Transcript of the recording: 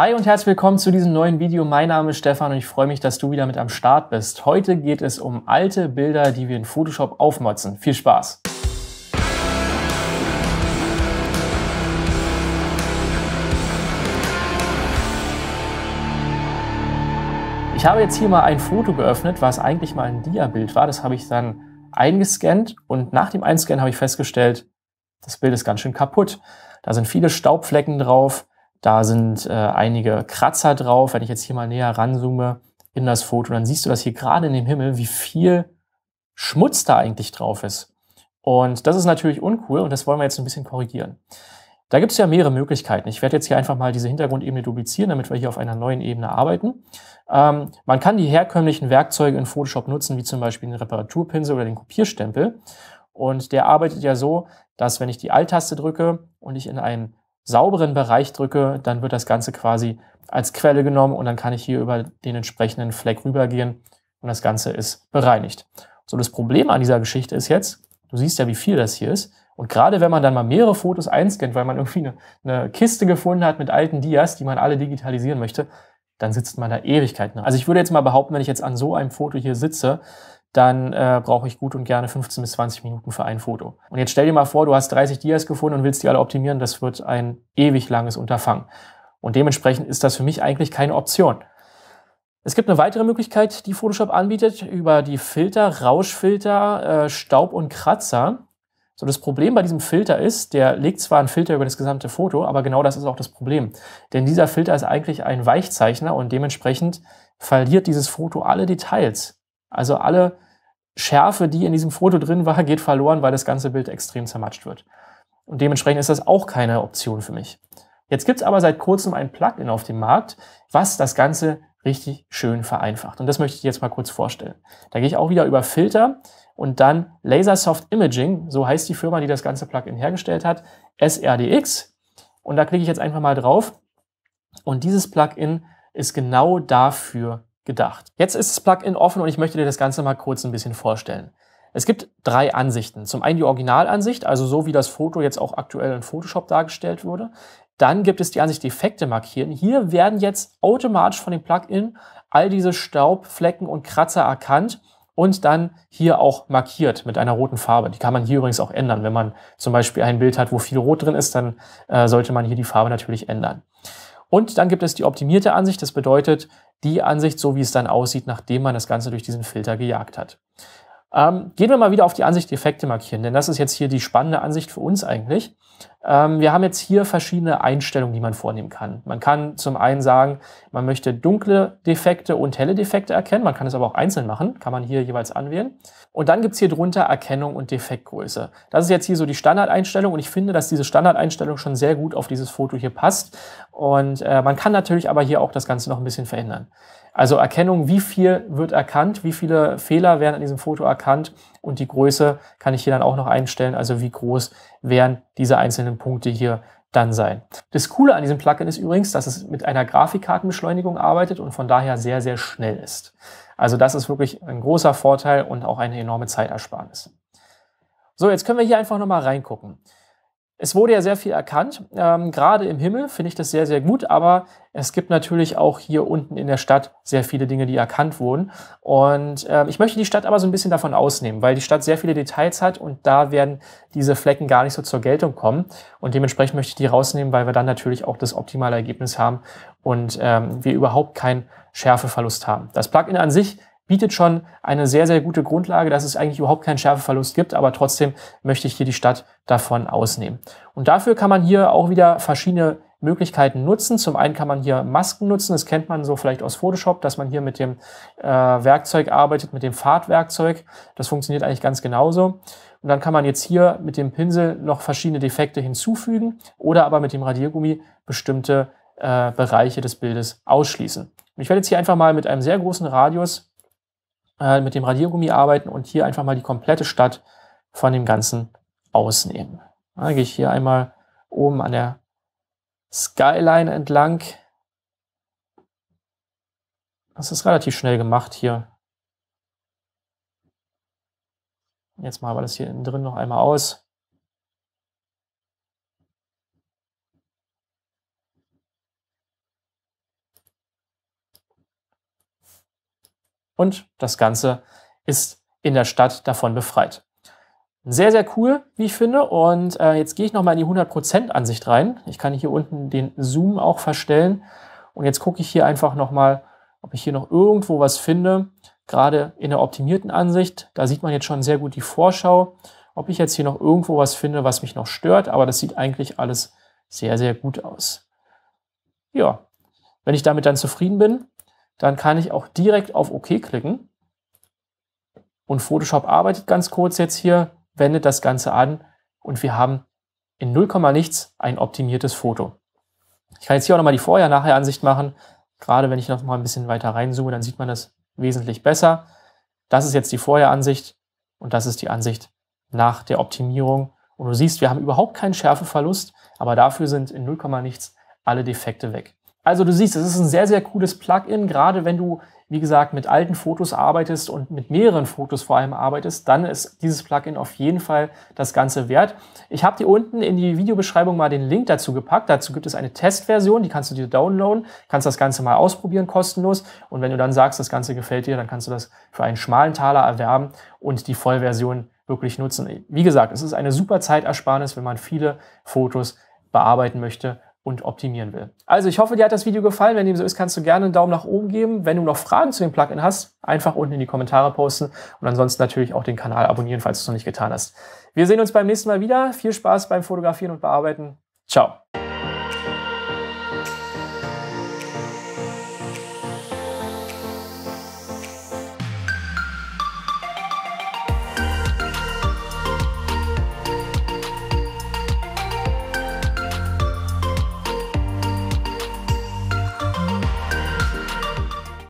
Hi und herzlich willkommen zu diesem neuen Video. Mein Name ist Stefan und ich freue mich, dass du wieder mit am Start bist. Heute geht es um alte Bilder, die wir in Photoshop aufmotzen. Viel Spaß! Ich habe jetzt hier mal ein Foto geöffnet, was eigentlich mal ein Dia-Bild war. Das habe ich dann eingescannt und nach dem Einscannen habe ich festgestellt, das Bild ist ganz schön kaputt. Da sind viele Staubflecken drauf. Da sind äh, einige Kratzer drauf. Wenn ich jetzt hier mal näher ranzoome in das Foto, dann siehst du das hier gerade in dem Himmel, wie viel Schmutz da eigentlich drauf ist. Und das ist natürlich uncool und das wollen wir jetzt ein bisschen korrigieren. Da gibt es ja mehrere Möglichkeiten. Ich werde jetzt hier einfach mal diese Hintergrundebene duplizieren, damit wir hier auf einer neuen Ebene arbeiten. Ähm, man kann die herkömmlichen Werkzeuge in Photoshop nutzen, wie zum Beispiel den Reparaturpinsel oder den Kopierstempel. Und der arbeitet ja so, dass wenn ich die Alt-Taste drücke und ich in einen sauberen Bereich drücke, dann wird das Ganze quasi als Quelle genommen und dann kann ich hier über den entsprechenden Fleck rübergehen und das Ganze ist bereinigt. So, das Problem an dieser Geschichte ist jetzt, du siehst ja, wie viel das hier ist. Und gerade wenn man dann mal mehrere Fotos einscannt, weil man irgendwie eine, eine Kiste gefunden hat mit alten Dias, die man alle digitalisieren möchte, dann sitzt man da Ewigkeiten. Also ich würde jetzt mal behaupten, wenn ich jetzt an so einem Foto hier sitze, dann äh, brauche ich gut und gerne 15 bis 20 Minuten für ein Foto. Und jetzt stell dir mal vor, du hast 30 Dias gefunden und willst die alle optimieren. Das wird ein ewig langes Unterfangen. Und dementsprechend ist das für mich eigentlich keine Option. Es gibt eine weitere Möglichkeit, die Photoshop anbietet, über die Filter, Rauschfilter, äh, Staub und Kratzer. So, das Problem bei diesem Filter ist, der legt zwar einen Filter über das gesamte Foto, aber genau das ist auch das Problem. Denn dieser Filter ist eigentlich ein Weichzeichner und dementsprechend verliert dieses Foto alle Details. Also alle Schärfe, die in diesem Foto drin war, geht verloren, weil das ganze Bild extrem zermatscht wird. Und dementsprechend ist das auch keine Option für mich. Jetzt gibt es aber seit kurzem ein Plugin auf dem Markt, was das Ganze richtig schön vereinfacht. Und das möchte ich jetzt mal kurz vorstellen. Da gehe ich auch wieder über Filter und dann Lasersoft Imaging, so heißt die Firma, die das ganze Plugin hergestellt hat, SRDX. Und da klicke ich jetzt einfach mal drauf. Und dieses Plugin ist genau dafür gedacht. Jetzt ist das Plugin offen und ich möchte dir das Ganze mal kurz ein bisschen vorstellen. Es gibt drei Ansichten. Zum einen die Originalansicht, also so wie das Foto jetzt auch aktuell in Photoshop dargestellt wurde. Dann gibt es die Ansicht Defekte markieren. Hier werden jetzt automatisch von dem Plugin all diese Staubflecken und Kratzer erkannt und dann hier auch markiert mit einer roten Farbe. Die kann man hier übrigens auch ändern. Wenn man zum Beispiel ein Bild hat, wo viel Rot drin ist, dann äh, sollte man hier die Farbe natürlich ändern. Und dann gibt es die optimierte Ansicht. Das bedeutet die Ansicht, so wie es dann aussieht, nachdem man das Ganze durch diesen Filter gejagt hat. Ähm, gehen wir mal wieder auf die Ansicht Effekte markieren, denn das ist jetzt hier die spannende Ansicht für uns eigentlich. Ähm, wir haben jetzt hier verschiedene Einstellungen, die man vornehmen kann. Man kann zum einen sagen, man möchte dunkle Defekte und helle Defekte erkennen. Man kann es aber auch einzeln machen, kann man hier jeweils anwählen. Und dann gibt's hier drunter Erkennung und Defektgröße. Das ist jetzt hier so die Standardeinstellung und ich finde, dass diese Standardeinstellung schon sehr gut auf dieses Foto hier passt. Und äh, man kann natürlich aber hier auch das Ganze noch ein bisschen verändern. Also Erkennung, wie viel wird erkannt, wie viele Fehler werden an diesem Foto erkannt und die Größe kann ich hier dann auch noch einstellen, also wie groß werden diese einzelnen Punkte hier dann sein. Das Coole an diesem Plugin ist übrigens, dass es mit einer Grafikkartenbeschleunigung arbeitet und von daher sehr, sehr schnell ist. Also das ist wirklich ein großer Vorteil und auch eine enorme Zeitersparnis. So, jetzt können wir hier einfach nochmal reingucken. Es wurde ja sehr viel erkannt. Ähm, gerade im Himmel finde ich das sehr, sehr gut. Aber es gibt natürlich auch hier unten in der Stadt sehr viele Dinge, die erkannt wurden. Und äh, ich möchte die Stadt aber so ein bisschen davon ausnehmen, weil die Stadt sehr viele Details hat und da werden diese Flecken gar nicht so zur Geltung kommen. Und dementsprechend möchte ich die rausnehmen, weil wir dann natürlich auch das optimale Ergebnis haben und ähm, wir überhaupt keinen Schärfeverlust haben. Das Plugin an sich bietet schon eine sehr, sehr gute Grundlage, dass es eigentlich überhaupt keinen Schärfeverlust gibt, aber trotzdem möchte ich hier die Stadt davon ausnehmen. Und dafür kann man hier auch wieder verschiedene Möglichkeiten nutzen. Zum einen kann man hier Masken nutzen, das kennt man so vielleicht aus Photoshop, dass man hier mit dem äh, Werkzeug arbeitet, mit dem Fahrtwerkzeug. Das funktioniert eigentlich ganz genauso. Und dann kann man jetzt hier mit dem Pinsel noch verschiedene Defekte hinzufügen oder aber mit dem Radiergummi bestimmte äh, Bereiche des Bildes ausschließen. Und ich werde jetzt hier einfach mal mit einem sehr großen Radius äh, mit dem Radiergummi arbeiten und hier einfach mal die komplette Stadt von dem Ganzen ausnehmen. Dann gehe ich hier einmal oben an der Skyline entlang. Das ist relativ schnell gemacht hier. Jetzt mal wir das hier innen drin noch einmal aus. und das Ganze ist in der Stadt davon befreit. Sehr, sehr cool, wie ich finde. Und äh, jetzt gehe ich nochmal in die 100%-Ansicht rein. Ich kann hier unten den Zoom auch verstellen. Und jetzt gucke ich hier einfach nochmal, ob ich hier noch irgendwo was finde. Gerade in der optimierten Ansicht, da sieht man jetzt schon sehr gut die Vorschau. Ob ich jetzt hier noch irgendwo was finde, was mich noch stört, aber das sieht eigentlich alles sehr, sehr gut aus. Ja, wenn ich damit dann zufrieden bin, dann kann ich auch direkt auf OK klicken. Und Photoshop arbeitet ganz kurz jetzt hier, wendet das Ganze an und wir haben in 0, nichts ein optimiertes Foto. Ich kann jetzt hier auch nochmal die Vorher-Nachher-Ansicht machen. Gerade wenn ich nochmal ein bisschen weiter reinzoome, dann sieht man das wesentlich besser. Das ist jetzt die Vorher-Ansicht und das ist die Ansicht nach der Optimierung. Und du siehst, wir haben überhaupt keinen Schärfeverlust, aber dafür sind in 0, nichts alle Defekte weg. Also du siehst, es ist ein sehr, sehr cooles Plugin, gerade wenn du, wie gesagt, mit alten Fotos arbeitest und mit mehreren Fotos vor allem arbeitest, dann ist dieses Plugin auf jeden Fall das Ganze wert. Ich habe dir unten in die Videobeschreibung mal den Link dazu gepackt. Dazu gibt es eine Testversion, die kannst du dir downloaden, kannst das Ganze mal ausprobieren, kostenlos. Und wenn du dann sagst, das Ganze gefällt dir, dann kannst du das für einen schmalen Taler erwerben und die Vollversion wirklich nutzen. Wie gesagt, es ist eine super Zeitersparnis, wenn man viele Fotos bearbeiten möchte und optimieren will. Also ich hoffe, dir hat das Video gefallen. Wenn dem so ist, kannst du gerne einen Daumen nach oben geben. Wenn du noch Fragen zu dem Plugin hast, einfach unten in die Kommentare posten und ansonsten natürlich auch den Kanal abonnieren, falls du es noch nicht getan hast. Wir sehen uns beim nächsten Mal wieder. Viel Spaß beim Fotografieren und Bearbeiten. Ciao.